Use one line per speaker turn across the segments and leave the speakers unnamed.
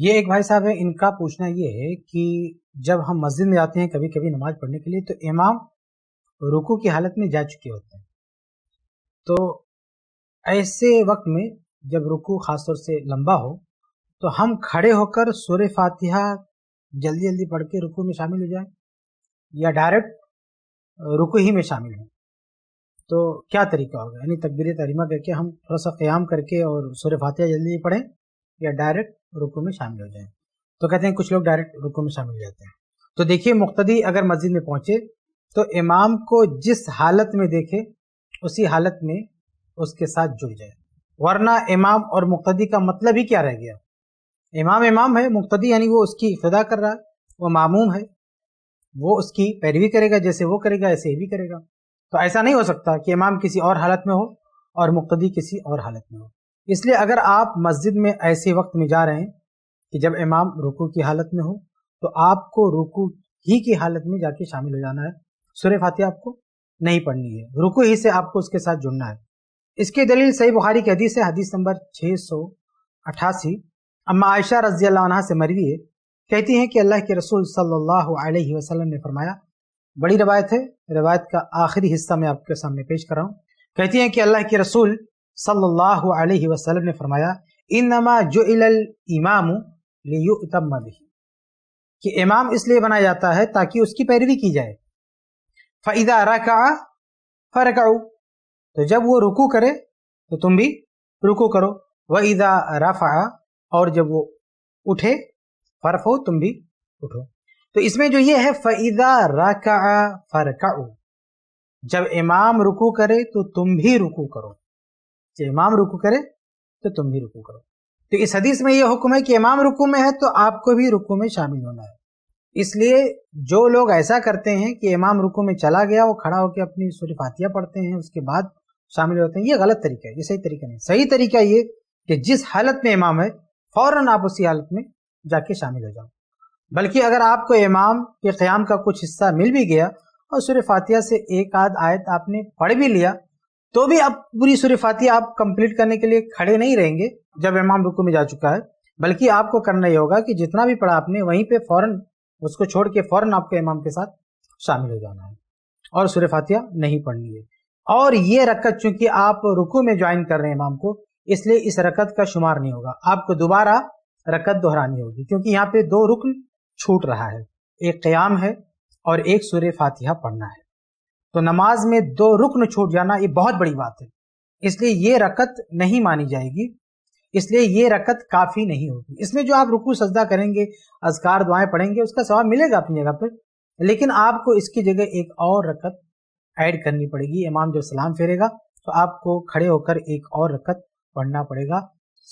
ये एक भाई साहब है इनका पूछना ये है कि जब हम मस्जिद में आते हैं कभी कभी नमाज पढ़ने के लिए तो इमाम रुकू की हालत में जा चुके होते हैं तो ऐसे वक्त में जब रुकू खासतौर से लंबा हो तो हम खड़े होकर सुर फातिहा जल्दी जल्दी पढ़ के रुकू में शामिल हो जाए या डायरेक्ट रुकू ही में शामिल हों तो क्या तरीका होगा यानी तकबीर तरीमा करके हम थोड़ा सा क़्याम करके और सूर्य फातिहा जल्दी पढ़ें या डायरेक्ट रुकू में शामिल हो जाएं तो कहते हैं कुछ लोग डायरेक्ट रुकू में शामिल हो जाते हैं तो देखिए मुख्तदी अगर मस्जिद में पहुंचे तो इमाम को जिस हालत में देखे उसी हालत में उसके साथ जुड़ जाए वरना इमाम और मुख्तदी का मतलब ही क्या रह गया इमाम इमाम है मुख्तदी यानी वो उसकी इफ्तदा कर रहा है वो मामूम है वो उसकी पैरवी करेगा जैसे वो करेगा ऐसे ही भी करेगा तो ऐसा नहीं हो सकता कि इमाम किसी और हालत में हो और मुख्तदी किसी और हालत में हो इसलिए अगर आप मस्जिद में ऐसे वक्त में जा रहे हैं कि जब इमाम रुकू की हालत में हो तो आपको रुकू ही की हालत में जाके शामिल हो जाना है सुरे फातिहा आपको नहीं पढ़नी है रुकू ही से आपको उसके साथ जुड़ना है इसके दलील सही बुखारी की हदीस है हदीस नंबर छः सौ अठासी अम्मा आयशा रजी अल्लाह से मरवी है कहती हैं कि अल्लाह के रसूल सल्लल्लाहु अलैहि वसल्लम ने फरमाया बड़ी रवायत है रवायत का आखिरी हिस्सा मैं आपके सामने पेश कर रहा हूँ कहती हैं कि अल्लाह के रसूल सल्लल्लाहु अलैहि वसल्लम ने फरमाया इन जो इमाम बिही कि इमाम इसलिए बनाया जाता है ताकि उसकी पैरवी की जाए फ़ैदा रका फ़रकाऊ तो जब वो रुकू करे तो तुम भी रुकू करो वह रफ़ा और जब वो उठे फरफो तुम भी उठो तो इसमें जो ये है फ़ैदा रका फ़रकाऊ जब इमाम रुकू करे तो तुम भी रुकू करो जब तो इमाम रुकू करे तो तुम भी रुकू करो तो इस हदीस में यह हुक्म है कि इमाम रुकू में है तो आपको भी रुकू में शामिल होना है इसलिए जो लोग ऐसा करते हैं कि इमाम रुकू में चला गया वो खड़ा होकर अपनी सुरफातियाँ पढ़ते हैं उसके बाद शामिल होते हैं ये गलत तरीका है ये सही तरीका नहीं सही तरीका ये कि जिस हालत में इमाम है फौरन आप उसी हालत में जाके शामिल हो जाओ बल्कि अगर आपको इमाम के क़्याम का कुछ हिस्सा मिल भी गया और सुर से एक आध आयत आपने पढ़ भी लिया तो भी आप पूरी सूर्य फातिया आप कंप्लीट करने के लिए खड़े नहीं रहेंगे जब इमाम रुकू में जा चुका है बल्कि आपको करना ही होगा कि जितना भी पढ़ा आपने वहीं पे फौरन उसको छोड़ के फौरन आपको इमाम के साथ शामिल हो जाना है और सूर्य फातिया नहीं पढ़नी है और ये रकत चूंकि आप रुकू में ज्वाइन कर रहे हैं इमाम को इसलिए इस रकत का शुमार नहीं होगा आपको दोबारा रकत दोहरानी होगी क्योंकि यहाँ पे दो रुकन छूट रहा है एक क्याम है और एक सूर्य फातिहा पढ़ना है तो नमाज में दो रुकन छूट जाना ये बहुत बड़ी बात है इसलिए ये रकत नहीं मानी जाएगी इसलिए ये रकत काफ़ी नहीं होगी इसमें जो आप रुकू सजदा करेंगे अजकार दुआएं पढ़ेंगे उसका सवाब मिलेगा अपनी जगह पर लेकिन आपको इसकी जगह एक और रकत ऐड करनी पड़ेगी इमाम जब सलाम फेरेगा तो आपको खड़े होकर एक और रकत पढ़ना पड़ेगा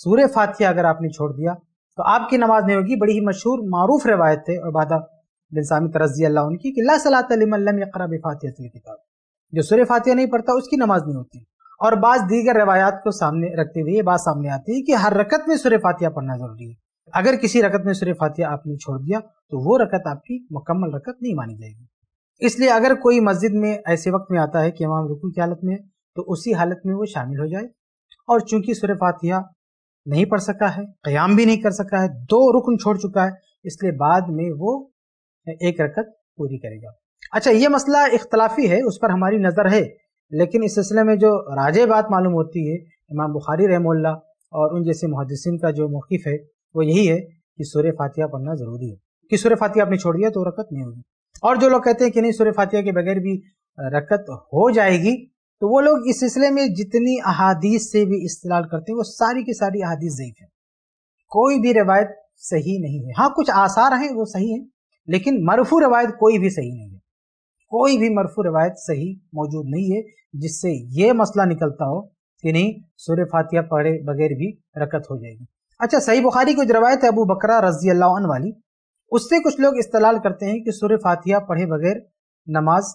सूर्य फातिहा अगर आपने छोड़ दिया तो आपकी नमाज नहीं होगी बड़ी ही मशहूर मारूफ रवायत है और बादा बिन सामित रजी अल्लाह उनकी कि ला सलात यकरा किताब जो सुर फातिया नहीं पढ़ता उसकी नमाज नहीं होती और बाज दीगर रवायात को सामने रखते हुए ये बात सामने आती है कि हर रकत में सुर फातिया पढ़ना जरूरी है अगर किसी रकत में सुर फातिया आपने छोड़ दिया तो वो रकत आपकी मुकम्मल रकत नहीं मानी जाएगी इसलिए अगर कोई मस्जिद में ऐसे वक्त में आता है कि इमाम रुकू की हालत में तो उसी हालत में वो शामिल हो जाए और चूंकि सुर फातिया नहीं पढ़ सका है क्याम भी नहीं कर सका है दो रुकन छोड़ चुका है इसलिए बाद में वो एक रकत पूरी करेगा अच्छा ये मसला इख्तलाफी है उस पर हमारी नज़र है लेकिन इस सिलसिले में जो राज बात मालूम होती है इमाम बुखारी रहमोल्ला और उन जैसे मुहदसिन का जो मौकफ़ है वो यही है कि सूर्य फातिया पढ़ना ज़रूरी है कि सूर्य फातिया आपने छोड़ दिया तो रकत नहीं होगी और जो लोग कहते हैं कि नहीं सूर्य फातिया के बगैर भी रकत हो जाएगी तो वो लोग इस सिलसिले में जितनी अहादीस से भी इस्तेलाल करते हैं वो सारी की सारी अहादीस ज़यीफ है कोई भी रिवायत सही नहीं है हाँ कुछ आसार हैं वो सही हैं लेकिन मरफू रवायत कोई भी सही नहीं है कोई भी मरफू रवायत सही मौजूद नहीं है जिससे ये मसला निकलता हो कि नहीं सूर्य फातिया पढ़े बगैर भी रकत हो जाएगी अच्छा सही बुखारी की रवायत है अबू बकरा रजी अल्लाह वाली उससे कुछ लोग इस्तलाल करते हैं कि सूर्य फातिया पढ़े बगैर नमाज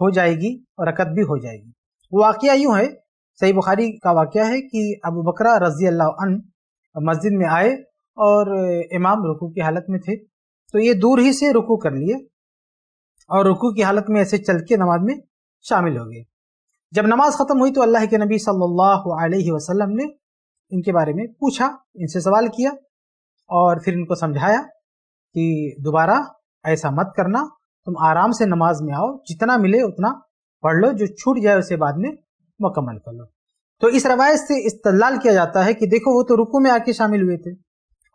हो जाएगी और रकत भी हो जाएगी वाक़ यूँ है सही बुखारी का वाक़ है कि अबू बकरा रजी अल्लाह मस्जिद में आए और इमाम रुकू की हालत में थे तो ये दूर ही से रुकू कर लिए और रुकू की हालत में ऐसे चल के नमाज में शामिल हो गए जब नमाज खत्म हुई तो अल्लाह के नबी सल्लल्लाहु अलैहि वसल्लम ने इनके बारे में पूछा इनसे सवाल किया और फिर इनको समझाया कि दोबारा ऐसा मत करना तुम आराम से नमाज में आओ जितना मिले उतना पढ़ लो जो छूट जाए उसे बाद में मुकम्मल कर लो तो इस रवायत से इस्तलाल किया जाता है कि देखो वो तो रुकू में आके शामिल हुए थे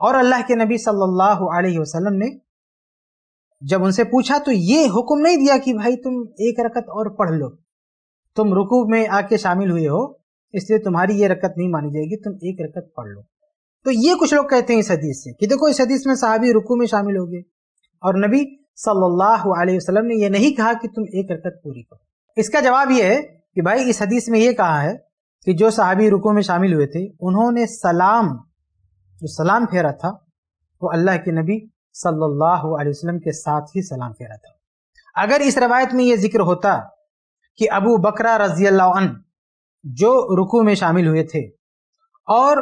और अल्लाह के नबी सल्लल्लाहु अलैहि वसल्लम ने जब उनसे पूछा तो ये हुक्म नहीं दिया कि भाई तुम एक रकत और पढ़ लो तुम रुकू में आके शामिल हुए हो इसलिए तुम्हारी ये रकत नहीं मानी जाएगी तुम एक रकत पढ़ लो तो ये कुछ लोग कहते हैं इस हदीस से कि देखो इस हदीस में साहबी रुकू में शामिल हो गए और नबी सल्लल्लाहु अलैहि वसल्लम ने यह नहीं कहा कि तुम एक रकत पूरी करो इसका जवाब यह है कि भाई इस हदीस में यह कहा है कि जो साहबी रुकू में शामिल हुए थे उन्होंने सलाम जो सलाम फेरा था वो अल्लाह के नबी सल्लल्लाहु अलैहि वसल्लम के साथ ही सलाम फेरा था अगर इस रवायत में ये जिक्र होता कि अबू बकरा रजी अन जो रुकू में शामिल हुए थे और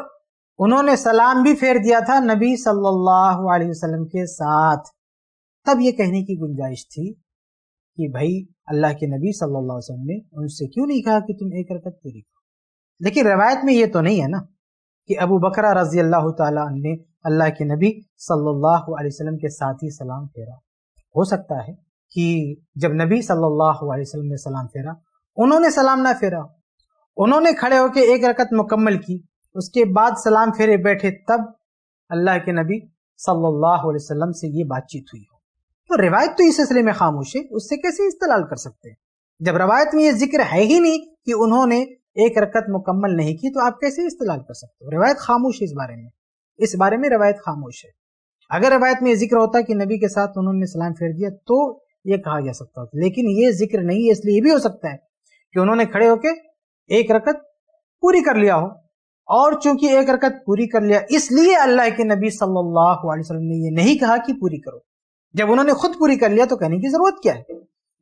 उन्होंने सलाम भी फेर दिया था नबी सल्लल्लाहु अलैहि वसल्लम के साथ तब ये कहने की गुंजाइश थी कि भाई अल्लाह के नबी सल्लल्लाहु अलैहि वसल्लम ने उनसे क्यों नहीं कहा कि तुम एक रकत पूरी करो लेकिन रवायत में ये तो नहीं है ना कि अबू बकर रजी अल्लाह ने अल्लाह के नबी सल्लल्लाहु अलैहि वसल्लम के साथ ही सलाम फेरा हो सकता है कि जब नबी सल्लल्लाहु अलैहि वसल्लम ने सलाम फेरा उन्होंने सलाम ना फेरा उन्होंने खड़े होकर एक रकत मुकम्मल की उसके बाद सलाम फेरे बैठे तब अल्लाह के नबी सल्लल्लाहु अलैहि वसल्लम से ये बातचीत हुई हो तो रिवायत तो इस सिलसिले में खामोश है उससे कैसे इस्तलाल कर सकते हैं जब रवायत में ये जिक्र है ही नहीं कि उन्होंने एक रकत मुकम्मल नहीं की तो आप कैसे इस्तेलाल कर सकते हो रवायत खामोश है इस बारे में इस बारे में रवायत खामोश है अगर रवायत में जिक्र होता कि नबी के साथ उन्होंने सलाम फेर दिया तो ये कहा जा सकता होता लेकिन ये जिक्र नहीं है इसलिए भी हो सकता है कि उन्होंने खड़े होकर एक रकत पूरी कर लिया हो और चूंकि एक रकत पूरी कर लिया इसलिए अल्लाह के नबी सल्लल्लाहु अलैहि वसल्लम ने ये नहीं कहा कि पूरी करो जब उन्होंने खुद पूरी कर लिया तो कहने की जरूरत क्या है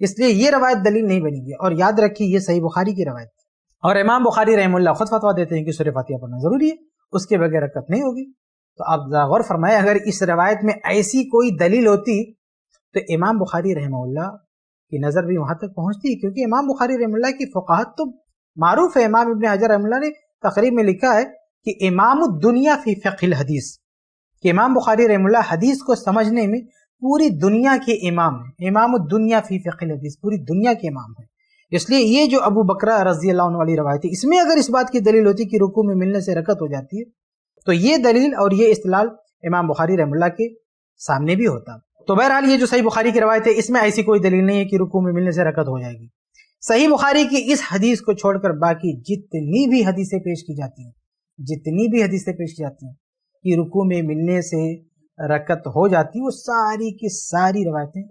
इसलिए ये रवायत दलील नहीं बनी है और याद रखिए ये सही बुखारी की रवायत और इमाम बुखारी रहमुल्ला खुद फतवा देते हैं कि सूर्य फातिहा पढ़ना ज़रूरी है उसके बगैर रकत नहीं होगी तो आप गौर फरमाए अगर इस रवायत में ऐसी कोई दलील होती तो इमाम बुखारी रहमुल्ला की नज़र भी वहाँ तक पहुँचती क्योंकि इमाम बुखारी रहमुल्ला की फ़ुकाहत तो मारूफ है इमाम इबन हजर रहमुल्ला ने तकरीब में लिखा है कि इमाम दुनिया फ़ी फ़िल हदीस कि इमाम बुखारी रहमुल्ला हदीस को समझने में पूरी दुनिया के इमाम है इमाम दुनिया फ़ी फ़िल हदीस पूरी दुनिया के इमाम है इसलिए ये जो अबू बकरा रजी अल्लाह वाली रवायत है इसमें अगर इस बात की दलील होती कि रुकू में मिलने से रकत हो जाती है तो ये दलील और ये इस्तलाल इमाम बुखारी रहमुल्ला के सामने भी होता तो बहरहाल ये जो सही बुखारी की रवायत है इसमें ऐसी कोई दलील नहीं है कि रुकू में मिलने से रकत हो जाएगी सही बुखारी की इस हदीस को छोड़कर बाकी जितनी भी हदीसें पेश की जाती हैं जितनी भी हदीसें पेश की जाती हैं कि रुकू में मिलने से रकत हो जाती वो सारी की सारी रवायतें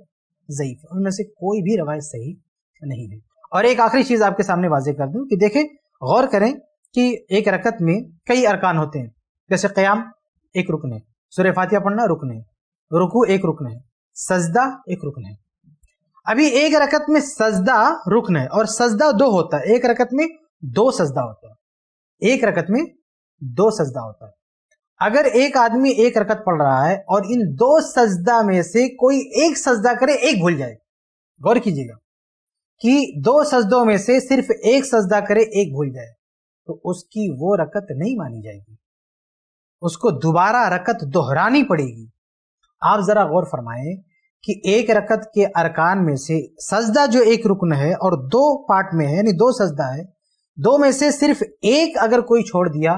ज़यीफ़ उनमें से कोई भी रवायत सही नहीं है और एक आखिरी चीज आपके सामने वाजे कर दूं कि देखें गौर करें कि एक रकत में कई अरकान होते हैं जैसे क्याम एक रुकन है सुर फातिया पढ़ना रुकन है रुकू एक रुकन है सजदा एक रुकन है अभी एक रकत में सजदा रुकन है और सजदा दो होता है एक रकत में दो सजदा होता है एक रकत में दो सजदा होता है अगर एक आदमी एक रकत पढ़ रहा है और इन दो सजदा में से कोई एक सजदा करे एक भूल जाए गौर कीजिएगा कि दो सजदों में से सिर्फ एक सजदा करे एक भूल जाए तो उसकी वो रकत नहीं मानी जाएगी उसको दोबारा रकत दोहरानी पड़ेगी आप जरा गौर फरमाएं कि एक रकत के अरकान में से सजदा जो एक रुकन है और दो पार्ट में है यानी दो सजदा है दो में से सिर्फ एक अगर कोई छोड़ दिया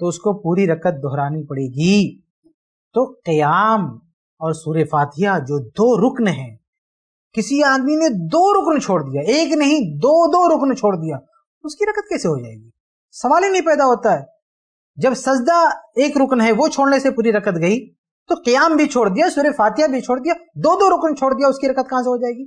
तो उसको पूरी रकत दोहरानी पड़ेगी तो क्याम और सूर्य फातिया जो दो रुकन हैं किसी आदमी ने दो रुकन छोड़ दिया एक नहीं दो दो रुकन छोड़ दिया उसकी रकत कैसे हो जाएगी सवाल ही नहीं पैदा होता है जब सजदा एक रुकन है वो छोड़ने से पूरी रकत गई तो क्याम भी छोड़ दिया सूर्य फातिया भी छोड़ दिया दो दो रुकन छोड़ दिया उसकी रकत कहां से हो जाएगी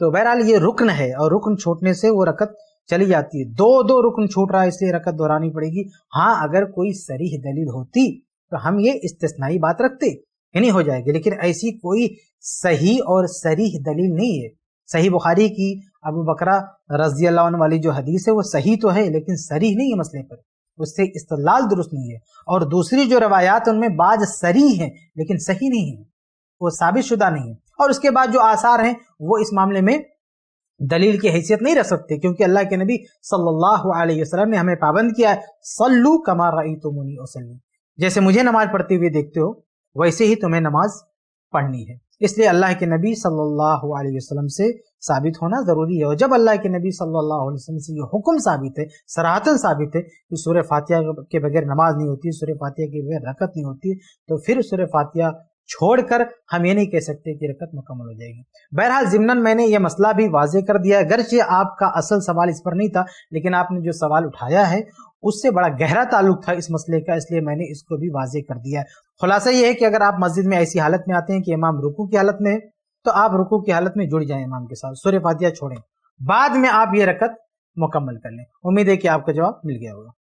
तो बहरहाल ये रुकन है और रुकन छोड़ने से वो रकत चली जाती है दो दो रुकन छूट रहा है इसलिए रकत दोहरानी पड़ेगी हाँ अगर कोई सरीह दलील होती तो हम ये इस्तेसनाई बात रखते यानी हो जाएगी लेकिन ऐसी कोई सही और सरीह दलील नहीं है सही बुखारी की अबू बकरा रजी वाली जो हदीस है वो सही तो है लेकिन सरीह नहीं है मसले पर उससे इस्तलाल दुरुस्त नहीं है और दूसरी जो रवायात उनमें बाद सरी है लेकिन सही नहीं है वो साबित शुदा नहीं है और उसके बाद जो आसार हैं वो इस मामले में दलील की हैसियत नहीं रख सकते क्योंकि अल्लाह के नबी सल्लल्लाहु अलैहि वसल्लम ने हमें पाबंद किया है सल्लू कमा रही तुमनी जैसे मुझे नमाज पढ़ते हुए देखते हो वैसे ही तुम्हें नमाज पढ़नी है इसलिए अल्लाह के नबी सल्लल्लाहु अलैहि वसल्लम से साबित होना ज़रूरी है और जब अल्लाह के नबी सल्लल्लाहु अलैहि वसल्लम से ये हुक्म साबित है सराहतन साबित है कि सूर्य फातिहा के बगैर नमाज नहीं होती सूर्य फातिहा के बगैर रकत नहीं होती तो फिर सूर्य फातिहा छोड़कर हम ये नहीं कह सकते कि रकत मुकम्मल हो जाएगी बहरहाल जिमनन मैंने ये मसला भी वाजे कर दिया है गर्चे आपका असल सवाल इस पर नहीं था लेकिन आपने जो सवाल उठाया है उससे बड़ा गहरा ताल्लुक था इस मसले का इसलिए मैंने इसको भी वाजे कर दिया है खुलासा यह है कि अगर आप मस्जिद में ऐसी हालत में आते हैं कि इमाम रुकू की हालत में है तो आप रुकू की हालत में जुड़ जाए इमाम के साथ सूर्य फातिया छोड़ें बाद में आप ये रकत मुकम्मल कर लें उम्मीद है कि आपका जवाब मिल गया होगा